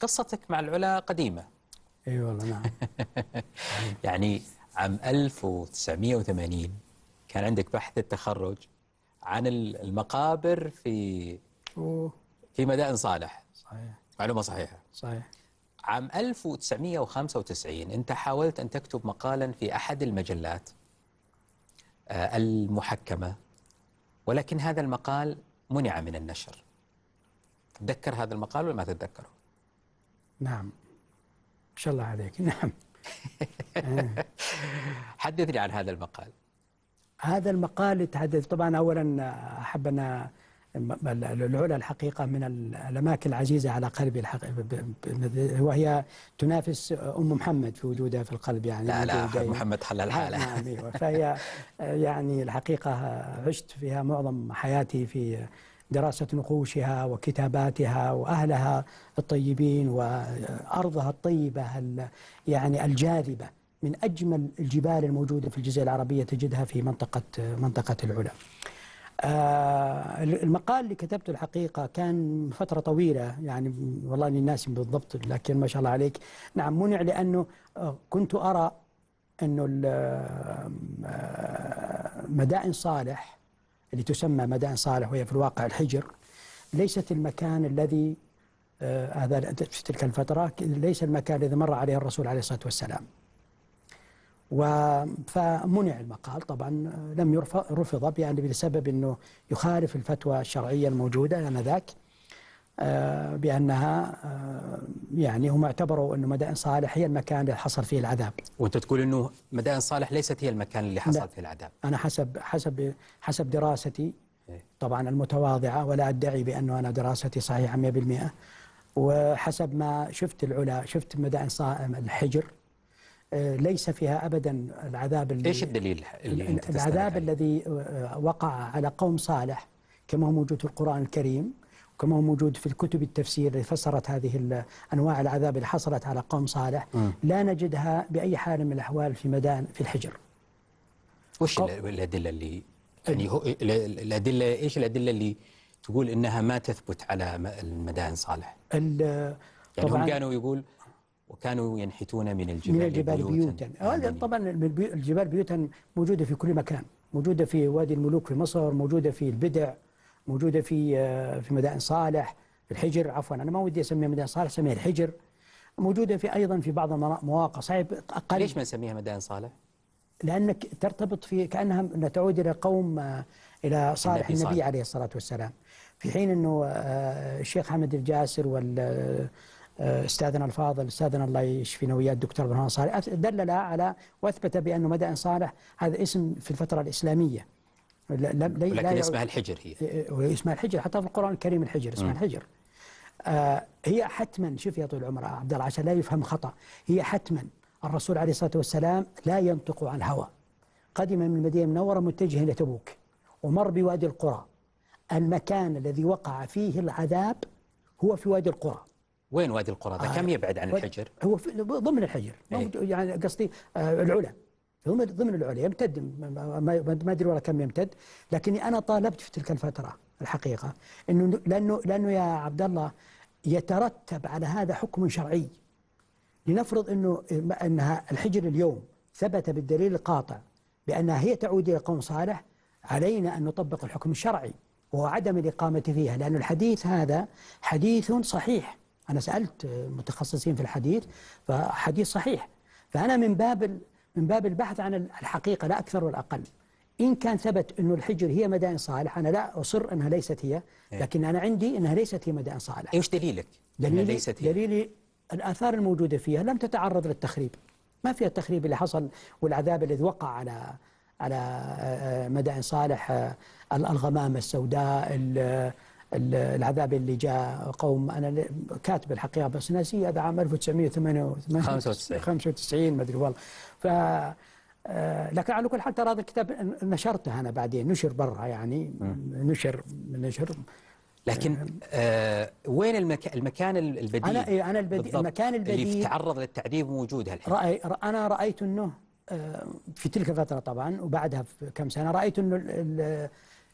قصتك مع العلا قديمة اي والله نعم يعني عام 1980 كان عندك بحث التخرج عن المقابر في أوه. في مدائن صالح صحيح معلومة صحيحة صحيح عام 1995 أنت حاولت أن تكتب مقالا في أحد المجلات آه، المحكمة ولكن هذا المقال منع من النشر تتذكر هذا المقال ولا ما تتذكره؟ نعم ما شاء الله عليك نعم حدثني عن هذا المقال هذا المقال تحدث طبعا اولا احب ان العلا الحقيقه من الاماكن العزيزه على قلبي وهي تنافس ام محمد في وجودها في القلب يعني لا لا محمد حل الحاله نعم، نعم، أيوة. فهي يعني الحقيقه عشت فيها معظم حياتي في دراسة نقوشها وكتاباتها وأهلها الطيبين وأرضها الطيبة يعني الجاذبة من أجمل الجبال الموجودة في الجزيرة العربية تجدها في منطقة منطقة العلا. آه، المقال اللي كتبته الحقيقة كان فترة طويلة يعني والله إني ناسي بالضبط لكن ما شاء الله عليك نعم منع لأنه آه، كنت أرى أنه آه، مدائن صالح اللي تسمى مدائن صالح وهي في الواقع الحجر ليست المكان الذي آه، هذا في تلك الفترة ليس المكان الذي مر عليه الرسول عليه الصلاة والسلام فمنع المقال طبعا لم يرفض بأن يعني بسبب أنه يخالف الفتوى الشرعية الموجودة آنذاك آه، بانها آه، يعني هم اعتبروا انه مدائن صالح هي المكان اللي حصل فيه العذاب. وانت تقول انه مدائن صالح ليست هي المكان اللي حصل فيه العذاب. انا حسب حسب حسب دراستي إيه. طبعا المتواضعه ولا ادعي بانه انا دراستي صحيحه 100% وحسب ما شفت العلا شفت مدائن صائم الحجر آه، ليس فيها ابدا العذاب اللي ايش الدليل اللي انت العذاب الذي وقع على قوم صالح كما هو موجود في القران الكريم كما هو موجود في الكتب التفسير اللي فسرت هذه انواع العذاب اللي حصلت على قوم صالح م. آه. لا نجدها باي حال من الاحوال في مدان في الحجر. وش الادله اللي يعني هو الادله ايش الادله اللي تقول انها ما تثبت على المدان صالح؟ يعني هم كانوا يقول وكانوا ينحتون من الجبال من الجبال بيوتا, بيوتا. آه، يعني طبعا الجبال بيوتا موجوده في كل مكان موجوده في وادي الملوك في مصر موجوده في البدع موجوده في آه، في مدائن صالح في الحجر عفوا انا ما ودي اسميها مدائن صالح اسميها الحجر موجوده في ايضا في بعض المواقع صعب اقل ليش ما نسميها مدائن صالح؟ لانك ترتبط في كانها تعود الى قوم آه، الى صالح النبي, النبي عليه الصلاه والسلام في حين انه آه، الشيخ حمد الجاسر وال استاذنا الفاضل استاذنا الله يشفينا وياه الدكتور برهان صالح دلل على واثبت بانه مدائن صالح هذا اسم في الفتره الاسلاميه لا لا لكن لا اسمها الحجر هي إيه، إيه، اسمها الحجر حتى في القرآن الكريم الحجر اسمها م. الحجر آه هي حتما شوف يا طويل العمر عبد الله عشان لا يفهم خطأ هي حتما الرسول عليه الصلاة والسلام لا ينطق عن هوى قدم من المدينة المنورة متجها إلى تبوك ومر بوادي القرى المكان الذي وقع فيه العذاب هو في وادي القرى وين وادي القرى؟ ده آه كم يبعد عن الحجر؟ هو في ضمن الحجر إيه. يعني قصدي آه العلا ضمن العليا يمتد ما ادري والله كم يمتد لكني انا طالبت في تلك الفتره الحقيقه انه لانه لانه يا عبد الله يترتب على هذا حكم شرعي لنفرض انه انها الحجر اليوم ثبت بالدليل القاطع بانها هي تعود الى قوم صالح علينا ان نطبق الحكم الشرعي وهو عدم الإقامة فيها لأن الحديث هذا حديث صحيح أنا سألت متخصصين في الحديث فحديث صحيح فأنا من باب من باب البحث عن الحقيقة لا أكثر ولا أقل إن كان ثبت أنه الحجر هي مدائن صالح أنا لا أصر أنها ليست هي إيه. لكن أنا عندي أنها ليست هي مدائن صالح إيش دليلك؟ دليلي, ليست هي. دليلي الآثار الموجودة فيها لم تتعرض للتخريب ما فيها التخريب اللي حصل والعذاب الذي وقع على على آه، آه، مدائن صالح آه، الغمامة السوداء العذاب اللي جاء قوم انا كاتب الحقيقه بس ناسي هذا عام 1998 95 95 ما ادري والله ف آه، لكن على كل حال ترى هذا الكتاب نشرته انا بعدين نشر برا يعني نشر نشر لكن آه, آه، وين المكان المكان البديل انا إيه، انا البديل المكان البديل اللي تعرض للتعذيب موجود هالحين رأي انا رايت انه آه، في تلك الفتره طبعا وبعدها بكم سنه رايت انه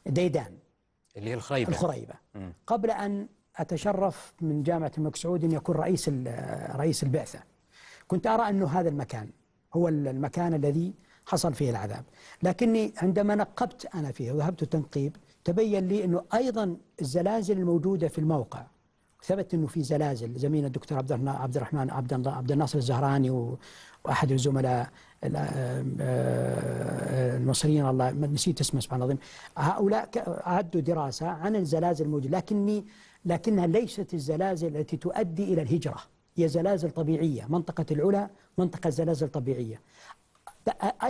ديدان اللي هي الخريبة الخريبة قبل أن أتشرف من جامعة الملك سعود أن يكون رئيس رئيس البعثة كنت أرى أنه هذا المكان هو المكان الذي حصل فيه العذاب لكني عندما نقبت أنا فيه وذهبت تنقيب تبين لي أنه أيضا الزلازل الموجودة في الموقع ثبت انه في زلازل زميلنا الدكتور عبد عبد الرحمن عبد عبد الناصر الزهراني واحد الزملاء المصريين الله نسيت اسمه سبحان الله العظيم هؤلاء أعدوا دراسة عن الزلازل الموجودة لكني لكنها ليست الزلازل التي تؤدي إلى الهجرة هي زلازل طبيعية منطقة العلا منطقة زلازل طبيعية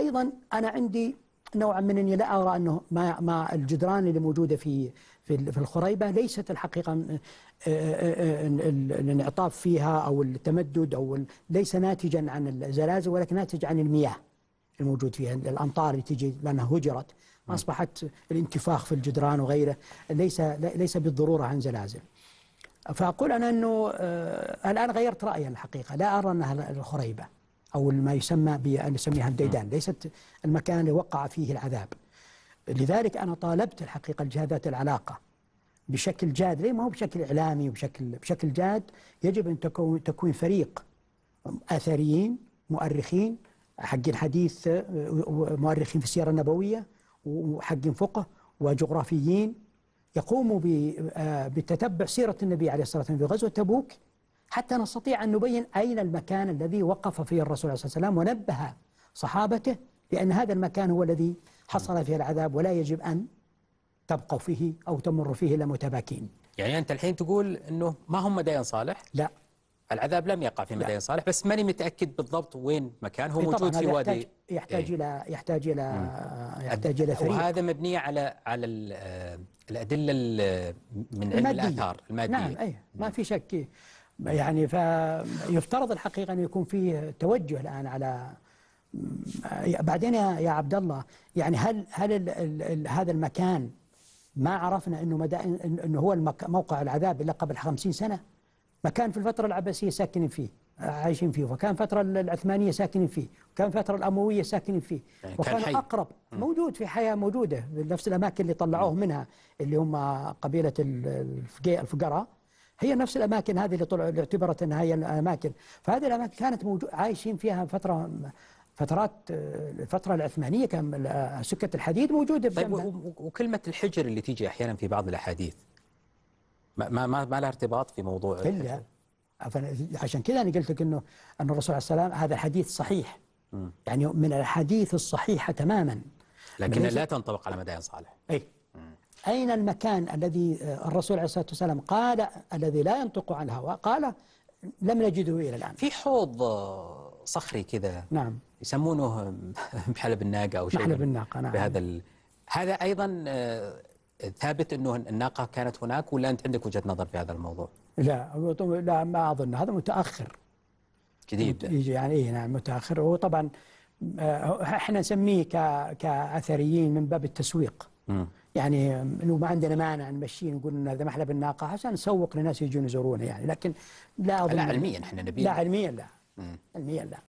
أيضا أنا عندي نوعا من اني لا ارى انه ما ما الجدران اللي موجوده في في في الخريبه ليست الحقيقه آه، آه، آه، الانعطاف فيها او التمدد او ليس ناتجا عن الزلازل ولكن ناتج عن المياه. الموجود فيها الامطار اللي تجي لانها هجرت نعم. اصبحت الانتفاخ في الجدران وغيره ليس ليس بالضروره عن زلازل. فاقول انا انه آه، الان غيرت رايي الحقيقه لا ارى انها الخريبه او ما يسمى نسميها الديدان نعم. ليست المكان اللي وقع فيه العذاب. لذلك انا طالبت الحقيقه الجهات العلاقه بشكل جاد ليه ما هو بشكل اعلامي وبشكل بشكل جاد يجب ان تكون تكوين فريق اثريين مؤرخين حقين حديث آه، مؤرخين في السيرة النبوية وحقين فقه وجغرافيين يقوموا آه، بتتبع سيرة النبي عليه الصلاة والسلام في غزوة تبوك حتى نستطيع أن نبين أين المكان الذي وقف فيه الرسول عليه الصلاة والسلام ونبه صحابته بأن هذا المكان هو الذي حصل فيه العذاب ولا يجب أن تبقوا فيه أو تمر فيه إلا متباكين يعني أنت الحين تقول أنه ما هم مدين صالح لا العذاب لم يقع في نعم. مدين صالح بس ماني متاكد بالضبط وين مكان هو إيه، موجود في وادي يحتاج, يحتاج إيه. الى يحتاج الى يحتاج الى فريق وهذا مبني على على آه، الادله من علم الاثار الماديه نعم اي ما نعم. في شك يعني فيفترض الحقيقه ان يكون فيه توجه الان على بعدين يا يا عبد الله يعني هل هل الـ الـ الـ هذا المكان ما عرفنا انه مدى انه هو موقع العذاب الا قبل 50 سنه مكان في الفترة العباسية ساكنين فيه عايشين فيه وكان فترة العثمانية ساكنين فيه وكان فترة الأموية ساكنين فيه يعني وكان حي. أقرب موجود في حياة موجودة نفس الأماكن اللي طلعوه منها اللي هم قبيلة الفقراء هي نفس الأماكن هذه اللي, طلعوا اللي اعتبرت أنها هي الأماكن فهذه الأماكن كانت موجود عايشين فيها فترة فترات الفترة العثمانية كان سكة الحديد موجودة في طيب وكلمة الحجر اللي تيجي أحيانا في بعض الأحاديث ما ما ما لها ارتباط في موضوع الا عشان كذا انا قلت لك انه ان الرسول عليه السلام هذا الحديث صحيح م. يعني من الاحاديث الصحيحه تماما لكن لا تنطبق على مدائن صالح اي اين المكان الذي آه، الرسول عليه الصلاه والسلام قال الذي لا ينطق عن الهوى قال لم نجده الى الان في حوض آه، صخري كذا نعم يسمونه بحلب الناقه او شيء بحلب الناقه نعم بهذا ال... هذا ايضا آه، ثابت انه الناقه كانت هناك ولا انت عندك وجهه نظر في هذا الموضوع؟ لا لا ما اظن هذا متاخر جديد يعني إيه نعم متاخر هو طبعا آه، احنا نسميه كاثريين من باب التسويق م. يعني انه ما عندنا مانع نمشي نقول ان هذا محلب الناقه عشان نسوق لناس يجون يزورونه يعني لكن لا اظن لا علميا احنا نبي لا علميا لا م. علميا لا